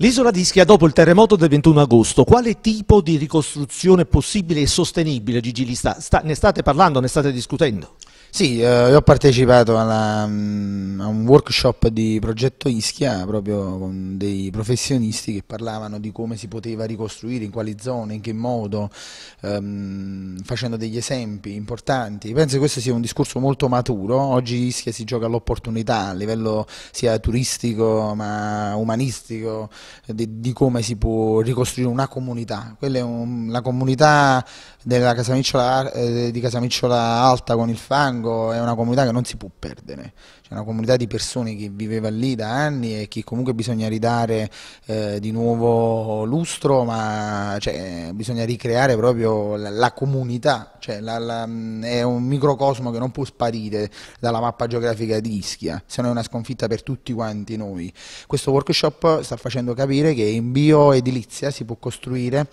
L'isola di Ischia dopo il terremoto del 21 agosto, quale tipo di ricostruzione possibile e sostenibile Gigi Lista? Sta, ne state parlando, ne state discutendo? Sì, eh, ho partecipato alla, mm, a un workshop di progetto Ischia proprio con dei professionisti che parlavano di come si poteva ricostruire, in quali zone, in che modo, um, facendo degli esempi importanti. Penso che questo sia un discorso molto maturo. Oggi Ischia si gioca all'opportunità a livello sia turistico ma umanistico di, di come si può ricostruire una comunità. Quella è un, la comunità della Casamicciola, eh, di Casamicciola Alta con il fan Fango è una comunità che non si può perdere, c'è una comunità di persone che viveva lì da anni e che comunque bisogna ridare eh, di nuovo lustro, ma cioè, bisogna ricreare proprio la, la comunità cioè, la, la, è un microcosmo che non può sparire dalla mappa geografica di Ischia, se non è una sconfitta per tutti quanti noi. Questo workshop sta facendo capire che in bioedilizia si può costruire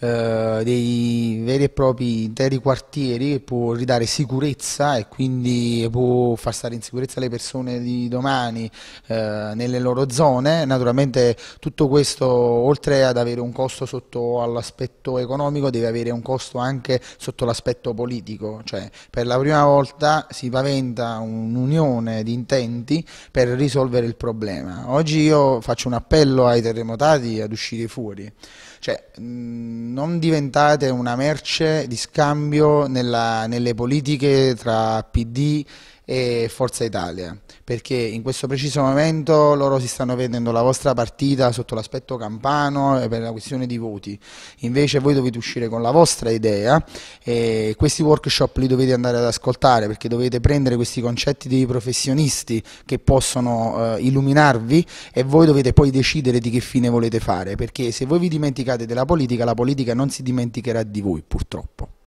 eh, dei veri e propri interi quartieri che può ridare sicurezza e quindi può far stare in sicurezza le persone di domani eh, nelle loro zone. Naturalmente tutto questo, oltre ad avere un costo sotto all'aspetto economico, deve avere un costo anche sotto l'aspetto l'aspetto politico, cioè per la prima volta si paventa un'unione di intenti per risolvere il problema. Oggi io faccio un appello ai terremotati ad uscire fuori, cioè non diventate una merce di scambio nella, nelle politiche tra PD e e Forza Italia, perché in questo preciso momento loro si stanno vendendo la vostra partita sotto l'aspetto campano e eh, per la questione di voti, invece voi dovete uscire con la vostra idea e questi workshop li dovete andare ad ascoltare perché dovete prendere questi concetti dei professionisti che possono eh, illuminarvi e voi dovete poi decidere di che fine volete fare, perché se voi vi dimenticate della politica, la politica non si dimenticherà di voi purtroppo.